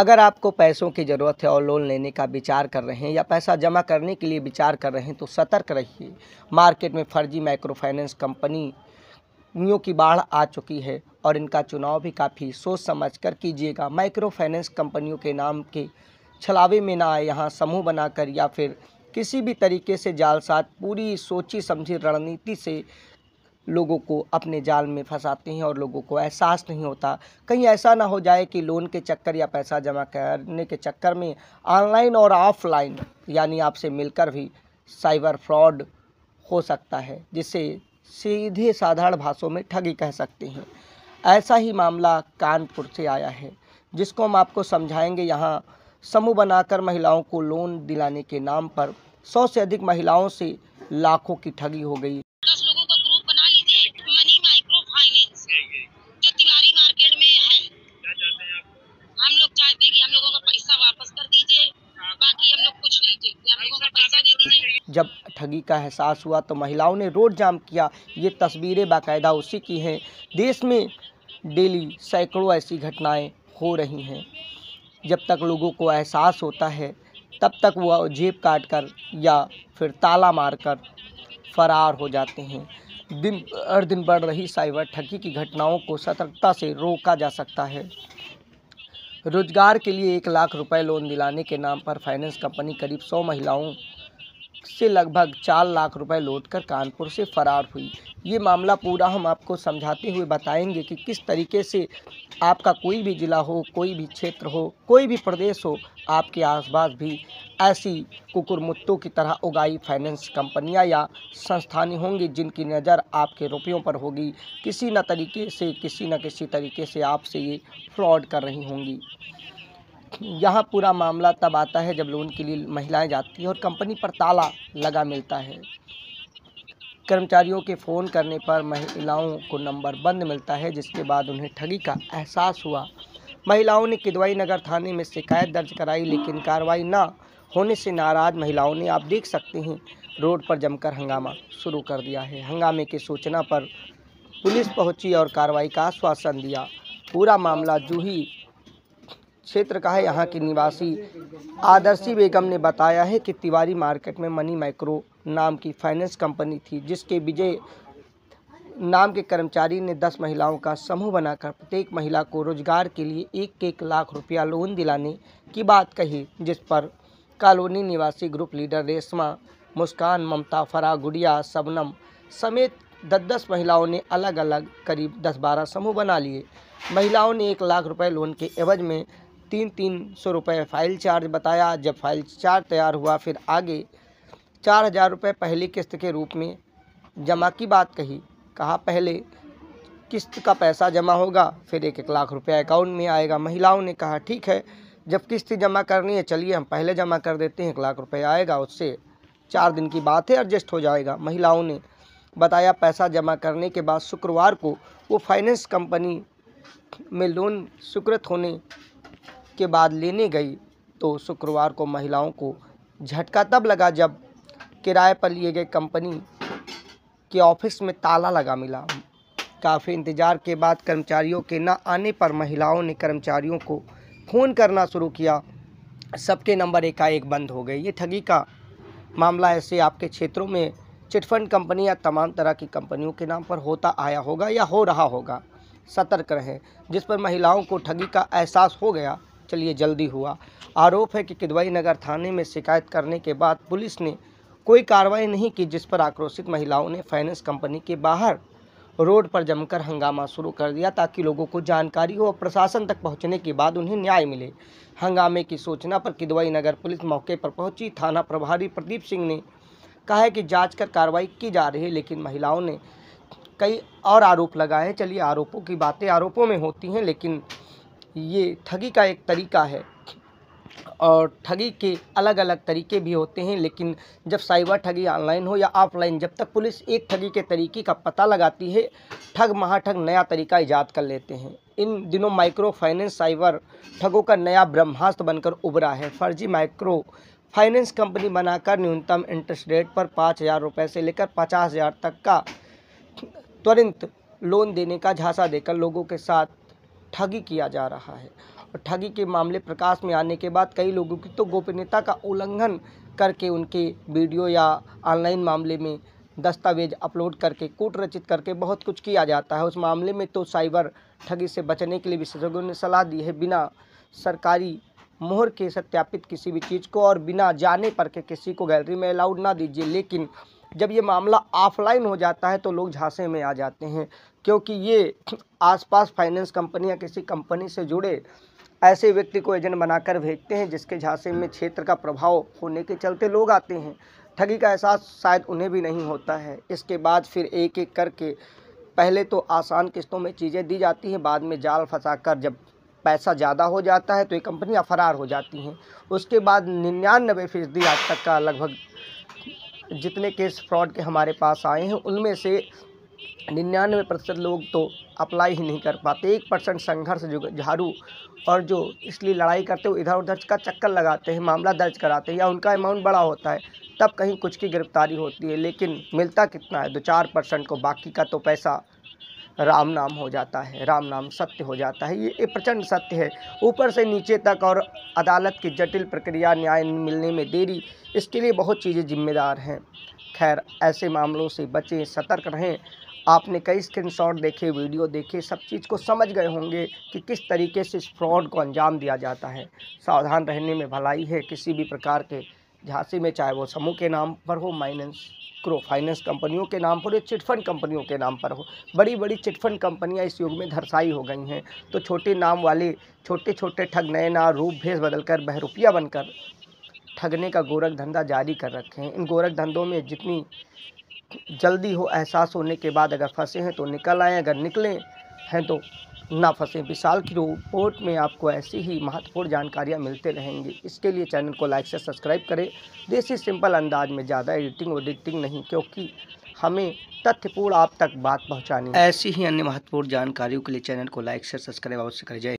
अगर आपको पैसों की ज़रूरत है और लोन लेने का विचार कर रहे हैं या पैसा जमा करने के लिए विचार कर रहे हैं तो सतर्क रहिए मार्केट में फर्जी माइक्रो फाइनेंस कंपनियों की बाढ़ आ चुकी है और इनका चुनाव भी काफ़ी सोच समझ कर कीजिएगा माइक्रो फाइनेंस कंपनियों के नाम के छलावे में ना आए यहाँ समूह बनाकर या फिर किसी भी तरीके से जालसात पूरी सोची समझी रणनीति से लोगों को अपने जाल में फंसाते हैं और लोगों को एहसास नहीं होता कहीं ऐसा ना हो जाए कि लोन के चक्कर या पैसा जमा करने के चक्कर में ऑनलाइन और ऑफलाइन यानी आपसे मिलकर भी साइबर फ्रॉड हो सकता है जिसे सीधे साधारण भाषों में ठगी कह सकते हैं ऐसा ही मामला कानपुर से आया है जिसको हम आपको समझाएंगे यहाँ समूह बनाकर महिलाओं को लोन दिलाने के नाम पर सौ से अधिक महिलाओं से लाखों की ठगी हो गई ठगी का एहसास हुआ तो महिलाओं ने रोड जाम किया ये तस्वीरें बाकायदा उसी की हैं देश में डेली सैकड़ों ऐसी घटनाएं हो रही हैं जब तक लोगों को एहसास होता है तब तक वह जेब काट कर या फिर ताला मार कर फरार हो जाते हैं दिन हर दिन बढ़ रही साइबर ठगी की घटनाओं को सतर्कता से रोका जा सकता है रोजगार के लिए एक लाख रुपए लोन दिलाने के नाम पर फाइनेंस कंपनी करीब सौ महिलाओं से लगभग चार लाख रुपए कर कानपुर से फरार हुई ये मामला पूरा हम आपको समझाते हुए बताएंगे कि किस तरीके से आपका कोई भी ज़िला हो कोई भी क्षेत्र हो कोई भी प्रदेश हो आपके आसपास भी ऐसी कुकुरमुत्तों की तरह उगाई फाइनेंस कंपनियां या संस्थानी होंगी जिनकी नज़र आपके रुपयों पर होगी किसी न तरीके से किसी न किसी तरीके से आपसे ये फ्रॉड कर रही होंगी यहाँ पूरा मामला तब आता है जब लोन के लिए महिलाएं जाती हैं और कंपनी पर ताला लगा मिलता है कर्मचारियों के फ़ोन करने पर महिलाओं को नंबर बंद मिलता है जिसके बाद उन्हें ठगी का एहसास हुआ महिलाओं ने किदवाई नगर थाने में शिकायत दर्ज कराई लेकिन कार्रवाई ना होने से नाराज़ महिलाओं ने आप देख सकते हैं रोड पर जमकर हंगामा शुरू कर दिया है हंगामे की सूचना पर पुलिस पहुंची और कार्रवाई का आश्वासन दिया पूरा मामला जूही क्षेत्र का है यहाँ की निवासी आदर्शी बेगम ने बताया है कि तिवारी मार्केट में मनी माइक्रो नाम की फाइनेंस कंपनी थी जिसके विजय नाम के कर्मचारी ने 10 महिलाओं का समूह बनाकर प्रत्येक महिला को रोजगार के लिए एक एक लाख रुपया लोन दिलाने की बात कही जिस पर कॉलोनी निवासी ग्रुप लीडर रेशमा मुस्कान ममता फरा गुड़िया सबनम समेत दस दस महिलाओं ने अलग अलग करीब दस बारह समूह बना लिए महिलाओं ने एक लाख रुपए लोन के एवज में तीन तीन सौ रुपये फ़ाइल चार्ज बताया जब फाइल चार्ज तैयार हुआ फिर आगे चार हज़ार रुपये पहली किस्त के रूप में जमा की बात कही कहा पहले किस्त का पैसा जमा होगा फिर एक एक लाख रुपया अकाउंट में आएगा महिलाओं ने कहा ठीक है जब किस्त जमा करनी है चलिए हम पहले जमा कर देते हैं एक लाख रुपया आएगा उससे चार दिन की बात है एडजस्ट हो जाएगा महिलाओं ने बताया पैसा जमा करने के बाद शुक्रवार को वो फाइनेंस कंपनी में लोन स्वीकृत होने के बाद लेने गई तो शुक्रवार को महिलाओं को झटका तब लगा जब किराए पर लिए गए कंपनी के ऑफिस में ताला लगा मिला काफ़ी इंतज़ार के बाद कर्मचारियों के न आने पर महिलाओं ने कर्मचारियों को फ़ोन करना शुरू किया सबके नंबर एकाएक बंद हो गए ये ठगी का मामला ऐसे आपके क्षेत्रों में चिटफंड कंपनी या तमाम तरह की कंपनियों के नाम पर होता आया होगा या हो रहा होगा सतर्क रहें जिस पर महिलाओं को ठगी का एहसास हो गया चलिए जल्दी हुआ आरोप है कि किदवाई नगर थाने में शिकायत करने के बाद पुलिस ने कोई कार्रवाई नहीं की जिस पर आक्रोशित महिलाओं ने फाइनेंस कंपनी के बाहर रोड पर जमकर हंगामा शुरू कर दिया ताकि लोगों को जानकारी हो और प्रशासन तक पहुंचने के बाद उन्हें न्याय मिले हंगामे की सूचना पर किदवाई नगर पुलिस मौके पर पहुंची थाना प्रभारी प्रदीप सिंह ने कहा है कि जांच कर कार्रवाई की जा रही है लेकिन महिलाओं ने कई और आरोप लगाए हैं चलिए आरोपों की बातें आरोपों में होती हैं लेकिन ये ठगी का एक तरीका है और ठगी के अलग अलग तरीके भी होते हैं लेकिन जब साइबर ठगी ऑनलाइन हो या ऑफलाइन जब तक पुलिस एक ठगी के तरीके का पता लगाती है ठग महाठग नया तरीका ईजाद कर लेते हैं इन दिनों माइक्रो फाइनेंस साइबर ठगों का नया ब्रह्मास्त्र बनकर उभरा है फर्जी माइक्रो फाइनेंस कंपनी बनाकर न्यूनतम इंटरेस्ट रेट पर पाँच हज़ार रुपये से लेकर पचास हज़ार तक का त्वरित लोन देने का झांसा देकर लोगों के साथ ठगी किया जा रहा है और ठगी के मामले प्रकाश में आने के बाद कई लोगों की तो गोपनीयता का उल्लंघन करके उनके वीडियो या ऑनलाइन मामले में दस्तावेज अपलोड करके कूट रचित करके बहुत कुछ किया जाता है उस मामले में तो साइबर ठगी से बचने के लिए विशेषज्ञों ने सलाह दी है बिना सरकारी मोहर के सत्यापित किसी भी चीज़ को और बिना जाने पर के किसी को गैलरी में अलाउड ना दीजिए लेकिन जब ये मामला ऑफलाइन हो जाता है तो लोग झांसे में आ जाते हैं क्योंकि ये आसपास फाइनेंस कंपनी या किसी कंपनी से जुड़े ऐसे व्यक्ति को एजेंट बनाकर भेजते हैं जिसके झांसे में क्षेत्र का प्रभाव होने के चलते लोग आते हैं ठगी का एहसास शायद उन्हें भी नहीं होता है इसके बाद फिर एक एक करके पहले तो आसान किस्तों में चीज़ें दी जाती हैं बाद में जाल कर जब पैसा ज़्यादा हो जाता है तो ये कंपनियाँ फरार हो जाती हैं उसके बाद निन्यानबे फीसदी आज तक का लगभग जितने केस फ्रॉड के हमारे पास आए हैं उनमें से निन्यानवे प्रतिशत लोग तो अप्लाई ही नहीं कर पाते एक परसेंट संघर्ष जो झाड़ू और जो इसलिए लड़ाई करते हुए इधर उधर का चक्कर लगाते हैं मामला दर्ज कराते हैं या उनका अमाउंट बड़ा होता है तब कहीं कुछ की गिरफ्तारी होती है लेकिन मिलता कितना है दो चार परसेंट को बाकी का तो पैसा राम नाम हो जाता है राम नाम सत्य हो जाता है ये प्रचंड सत्य है ऊपर से नीचे तक और अदालत की जटिल प्रक्रिया न्याय मिलने में देरी इसके लिए बहुत चीज़ें जिम्मेदार हैं खैर ऐसे मामलों से बचें सतर्क रहें आपने कई स्क्रीनशॉट देखे वीडियो देखे सब चीज़ को समझ गए होंगे कि किस तरीके से इस फ्रॉड को अंजाम दिया जाता है सावधान रहने में भलाई है किसी भी प्रकार के झांसी में चाहे वो समूह के नाम पर हो माइनेंस क्रो फाइनेंस कंपनियों के नाम पर हो चिटफंड कंपनियों के नाम पर हो बड़ी बड़ी चिटफंड कंपनियां इस युग में धरसाई हो गई हैं तो छोटे नाम वाले छोटे छोटे ठग नए ना रूप भेज बदल कर बहरूपिया बनकर ठगने का गोरख धंधा जारी कर रखे हैं इन गोरख धंधों में जितनी जल्दी हो एहसास होने के बाद अगर फंसे हैं तो निकल आएँ अगर निकलें हैं तो ना फंसें विशाल की रिपोर्ट में आपको ऐसी ही महत्वपूर्ण जानकारियाँ मिलते रहेंगी इसके लिए चैनल को लाइक से सब्सक्राइब करें देसी सिंपल अंदाज में ज़्यादा एडिटिंग वडिटिंग नहीं क्योंकि हमें तथ्यपूर्ण आप तक बात पहुँचानी ऐसी ही अन्य महत्वपूर्ण जानकारियों के लिए चैनल को लाइक से सब्सक्राइब अवश्य करें जाए